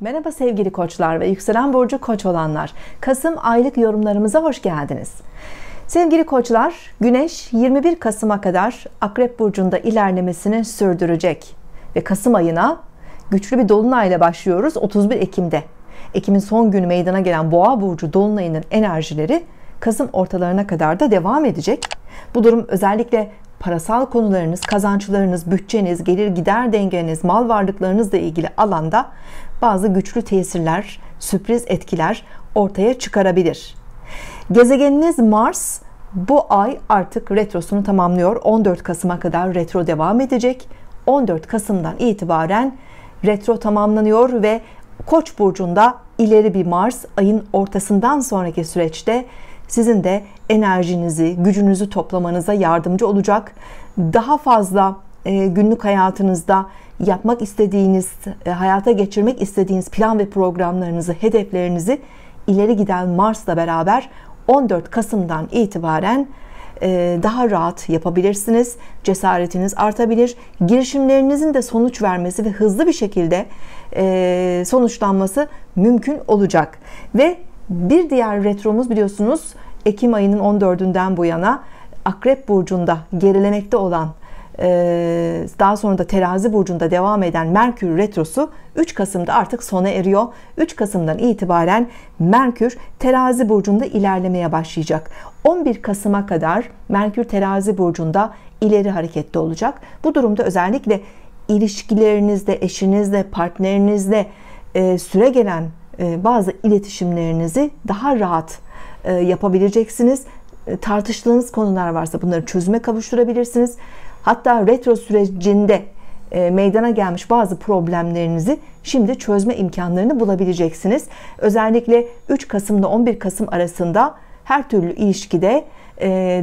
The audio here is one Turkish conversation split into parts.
Merhaba sevgili koçlar ve yükselen burcu koç olanlar. Kasım aylık yorumlarımıza hoş geldiniz. Sevgili koçlar, Güneş 21 Kasım'a kadar Akrep burcunda ilerlemesini sürdürecek ve Kasım ayına güçlü bir dolunayla başlıyoruz 31 Ekim'de. Ekim'in son günü meydana gelen Boğa burcu dolunayının enerjileri Kasım ortalarına kadar da devam edecek. Bu durum özellikle parasal konularınız, kazançlarınız, bütçeniz, gelir gider dengeniz, mal varlıklarınızla ilgili alanda bazı güçlü tesirler, sürpriz etkiler ortaya çıkarabilir. Gezegeniniz Mars bu ay artık retrosunu tamamlıyor. 14 Kasım'a kadar retro devam edecek. 14 Kasım'dan itibaren retro tamamlanıyor ve Koç burcunda ileri bir Mars ayın ortasından sonraki süreçte sizin de enerjinizi, gücünüzü toplamanıza yardımcı olacak. Daha fazla e, günlük hayatınızda yapmak istediğiniz, e, hayata geçirmek istediğiniz plan ve programlarınızı, hedeflerinizi ileri giden Mars'la beraber 14 Kasım'dan itibaren e, daha rahat yapabilirsiniz. Cesaretiniz artabilir. Girişimlerinizin de sonuç vermesi ve hızlı bir şekilde sonuçlanması mümkün olacak. Ve bir diğer retromuz biliyorsunuz Ekim ayının 14'ünden bu yana Akrep Burcu'nda gerilemekte olan e, daha sonra da terazi burcunda devam eden Merkür Retrosu 3 Kasım'da artık sona eriyor. 3 Kasım'dan itibaren Merkür terazi burcunda ilerlemeye başlayacak. 11 Kasım'a kadar Merkür terazi burcunda ileri hareketli olacak. Bu durumda özellikle ilişkilerinizde, eşinizle, partnerinizle e, süre gelen e, bazı iletişimlerinizi daha rahat e, yapabileceksiniz. E, tartıştığınız konular varsa bunları çözüme kavuşturabilirsiniz. Hatta retro sürecinde meydana gelmiş bazı problemlerinizi şimdi çözme imkanlarını bulabileceksiniz. Özellikle 3 Kasım ile 11 Kasım arasında her türlü ilişkide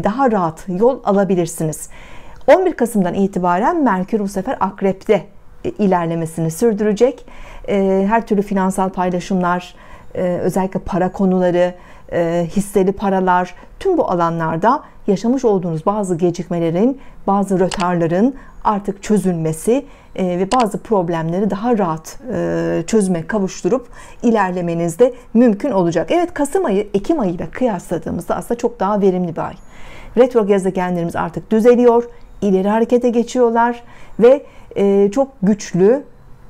daha rahat yol alabilirsiniz. 11 Kasım'dan itibaren Merkür bu sefer Akrep'te e, ilerlemesini sürdürecek. E, her türlü finansal paylaşımlar, e, özellikle para konuları, hisseli paralar, tüm bu alanlarda yaşamış olduğunuz bazı gecikmelerin, bazı rötarların artık çözülmesi ve bazı problemleri daha rahat çözme, kavuşturup ilerlemeniz de mümkün olacak. Evet Kasım ayı, Ekim ayı ile kıyasladığımızda aslında çok daha verimli bir ay. Retro gezegenlerimiz artık düzeliyor ileri harekete geçiyorlar ve e, çok güçlü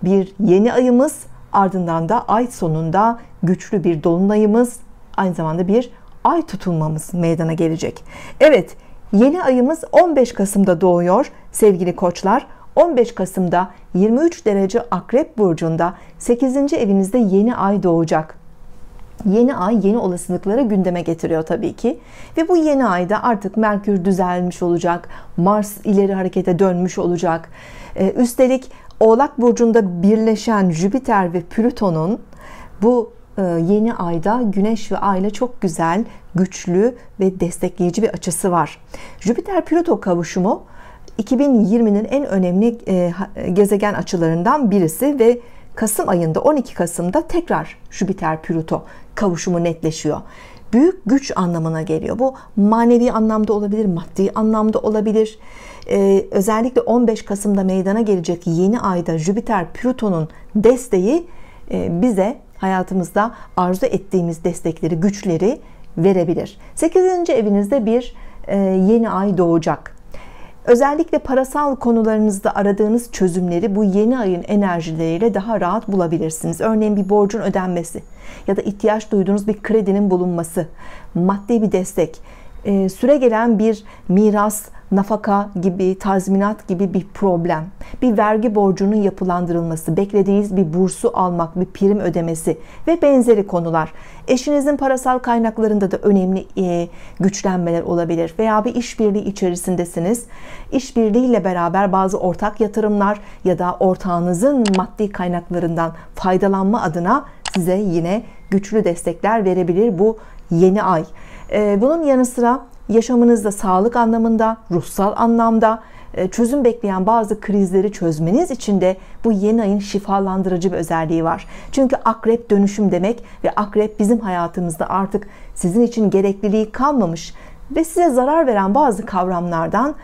bir yeni ayımız ardından da ay sonunda güçlü bir dolunayımız aynı zamanda bir ay tutulmamız meydana gelecek. Evet yeni ayımız 15 Kasım'da doğuyor sevgili koçlar. 15 Kasım'da 23 derece Akrep Burcu'nda 8. evinizde yeni ay doğacak. Yeni ay yeni olasılıkları gündeme getiriyor tabii ki. Ve bu yeni ayda artık Merkür düzelmiş olacak. Mars ileri harekete dönmüş olacak. Ee, üstelik Oğlak Burcu'nda birleşen Jüpiter ve Plüton'un bu e, yeni ayda Güneş ve Ay'la çok güzel, güçlü ve destekleyici bir açısı var. Jüpiter-Plüto kavuşumu 2020'nin en önemli e, gezegen açılarından birisi ve Kasım ayında 12 Kasım'da tekrar Jüpiter Pürüto kavuşumu netleşiyor. Büyük güç anlamına geliyor. Bu manevi anlamda olabilir, maddi anlamda olabilir. Ee, özellikle 15 Kasım'da meydana gelecek yeni ayda Jüpiter Plüton'un desteği e, bize hayatımızda arzu ettiğimiz destekleri, güçleri verebilir. 8. evinizde bir e, yeni ay doğacak. Özellikle parasal konularınızda aradığınız çözümleri bu yeni ayın enerjileriyle daha rahat bulabilirsiniz. Örneğin bir borcun ödenmesi ya da ihtiyaç duyduğunuz bir kredinin bulunması, maddi bir destek, süre gelen bir miras nafaka gibi, tazminat gibi bir problem, bir vergi borcunun yapılandırılması, beklediğiniz bir bursu almak, bir prim ödemesi ve benzeri konular. Eşinizin parasal kaynaklarında da önemli e, güçlenmeler olabilir veya bir işbirliği içerisindesiniz. İşbirliğiyle beraber bazı ortak yatırımlar ya da ortağınızın maddi kaynaklarından faydalanma adına size yine güçlü destekler verebilir bu yeni ay. Ee, bunun yanı sıra yaşamınızda sağlık anlamında, ruhsal anlamda e, çözüm bekleyen bazı krizleri çözmeniz için de bu yeni ayın şifalandırıcı bir özelliği var. Çünkü akrep dönüşüm demek ve akrep bizim hayatımızda artık sizin için gerekliliği kalmamış ve size zarar veren bazı kavramlardan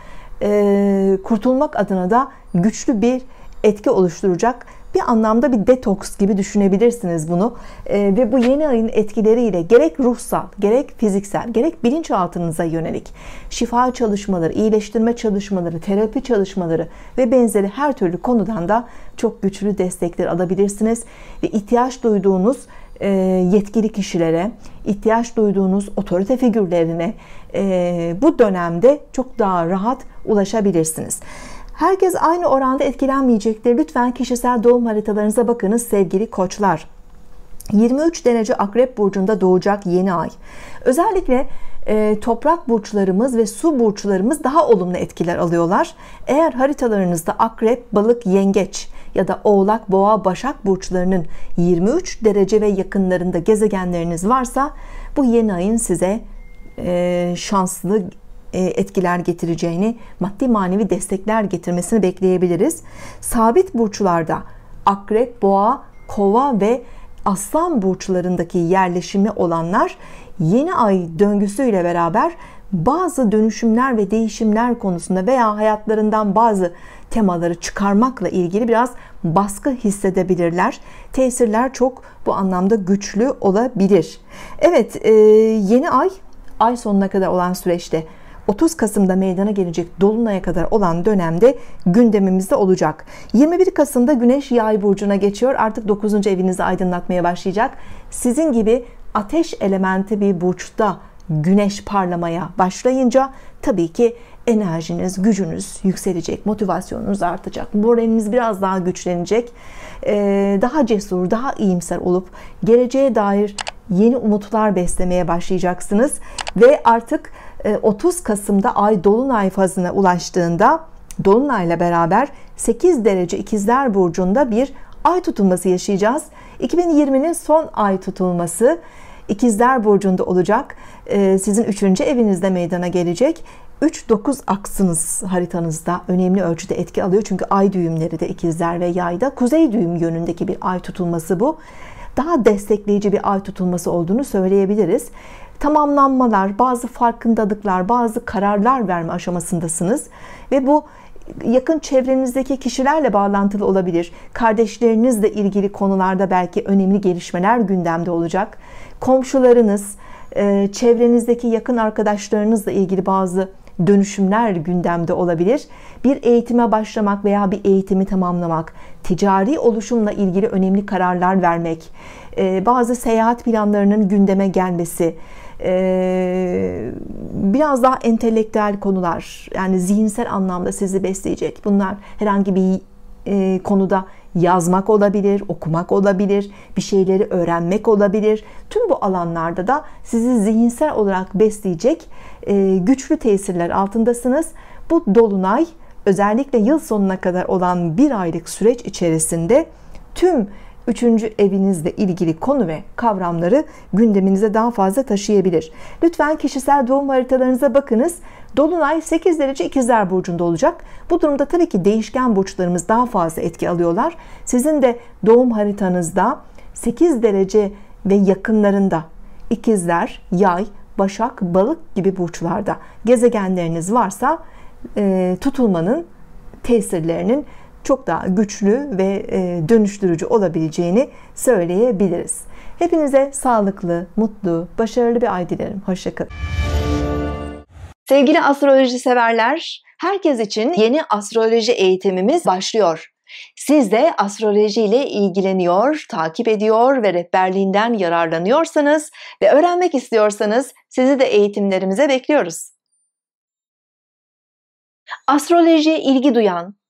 e, kurtulmak adına da güçlü bir etki oluşturacak bir anlamda bir detoks gibi düşünebilirsiniz bunu e, ve bu yeni ayın etkileriyle gerek ruhsal gerek fiziksel gerek bilinçaltınıza yönelik şifa çalışmaları iyileştirme çalışmaları terapi çalışmaları ve benzeri her türlü konudan da çok güçlü destekler alabilirsiniz ve ihtiyaç duyduğunuz e, yetkili kişilere, ihtiyaç duyduğunuz otorite figürlerine e, bu dönemde çok daha rahat ulaşabilirsiniz. Herkes aynı oranda etkilenmeyecektir. Lütfen kişisel doğum haritalarınıza bakınız sevgili koçlar. 23 derece akrep burcunda doğacak yeni ay özellikle e, toprak burçlarımız ve su burçlarımız daha olumlu etkiler alıyorlar eğer haritalarınızda akrep balık yengeç ya da oğlak boğa başak burçlarının 23 derece ve yakınlarında gezegenleriniz varsa bu yeni ayın size e, şanslı e, etkiler getireceğini, maddi manevi destekler getirmesini bekleyebiliriz. Sabit burçlarda akrep, boğa, kova ve aslan burçlarındaki yerleşimi olanlar yeni ay döngüsüyle beraber bazı dönüşümler ve değişimler konusunda veya hayatlarından bazı temaları çıkarmakla ilgili biraz baskı hissedebilirler. Tesirler çok bu anlamda güçlü olabilir. Evet, e, yeni ay ay sonuna kadar olan süreçte 30 Kasım'da meydana gelecek dolunaya kadar olan dönemde gündemimizde olacak. 21 Kasım'da Güneş Yay burcuna geçiyor. Artık 9. evinizi aydınlatmaya başlayacak. Sizin gibi ateş elementi bir burçta güneş parlamaya başlayınca tabii ki enerjiniz, gücünüz yükselecek, motivasyonunuz artacak, moraliniz biraz daha güçlenecek, ee, daha cesur, daha iyimser olup geleceğe dair yeni umutlar beslemeye başlayacaksınız ve artık 30 e, Kasım'da ay dolunay fazına ulaştığında dolunayla beraber 8 derece ikizler burcunda bir ay tutulması yaşayacağız. 2020'nin son ay tutulması ikizler burcunda olacak. E, sizin 3. evinizde meydana gelecek. 3-9 aksınız haritanızda önemli ölçüde etki alıyor. Çünkü ay düğümleri de ikizler ve yayda. Kuzey düğüm yönündeki bir ay tutulması bu. Daha destekleyici bir ay tutulması olduğunu söyleyebiliriz tamamlanmalar, bazı farkındalıklar, bazı kararlar verme aşamasındasınız ve bu yakın çevrenizdeki kişilerle bağlantılı olabilir. Kardeşlerinizle ilgili konularda belki önemli gelişmeler gündemde olacak. Komşularınız, e, çevrenizdeki yakın arkadaşlarınızla ilgili bazı dönüşümler gündemde olabilir. Bir eğitime başlamak veya bir eğitimi tamamlamak, ticari oluşumla ilgili önemli kararlar vermek, e, bazı seyahat planlarının gündeme gelmesi, ee, biraz daha entelektüel konular yani zihinsel anlamda sizi besleyecek. Bunlar herhangi bir e, konuda yazmak olabilir, okumak olabilir, bir şeyleri öğrenmek olabilir. Tüm bu alanlarda da sizi zihinsel olarak besleyecek e, güçlü tesirler altındasınız. Bu dolunay özellikle yıl sonuna kadar olan bir aylık süreç içerisinde tüm üçüncü evinizle ilgili konu ve kavramları gündeminize daha fazla taşıyabilir. Lütfen kişisel doğum haritalarınıza bakınız. Dolunay 8 derece ikizler burcunda olacak. Bu durumda tabii ki değişken burçlarımız daha fazla etki alıyorlar. Sizin de doğum haritanızda 8 derece ve yakınlarında ikizler, yay, başak, balık gibi burçlarda gezegenleriniz varsa tutulmanın tesirlerinin çok daha güçlü ve e, dönüştürücü olabileceğini söyleyebiliriz. Hepinize sağlıklı, mutlu, başarılı bir ay dilerim. Hoşçakalın. Sevgili astroloji severler, herkes için yeni astroloji eğitimimiz başlıyor. Siz de astroloji ile ilgileniyor, takip ediyor ve rehberliğinden yararlanıyorsanız ve öğrenmek istiyorsanız sizi de eğitimlerimize bekliyoruz. Astrolojiye ilgi duyan,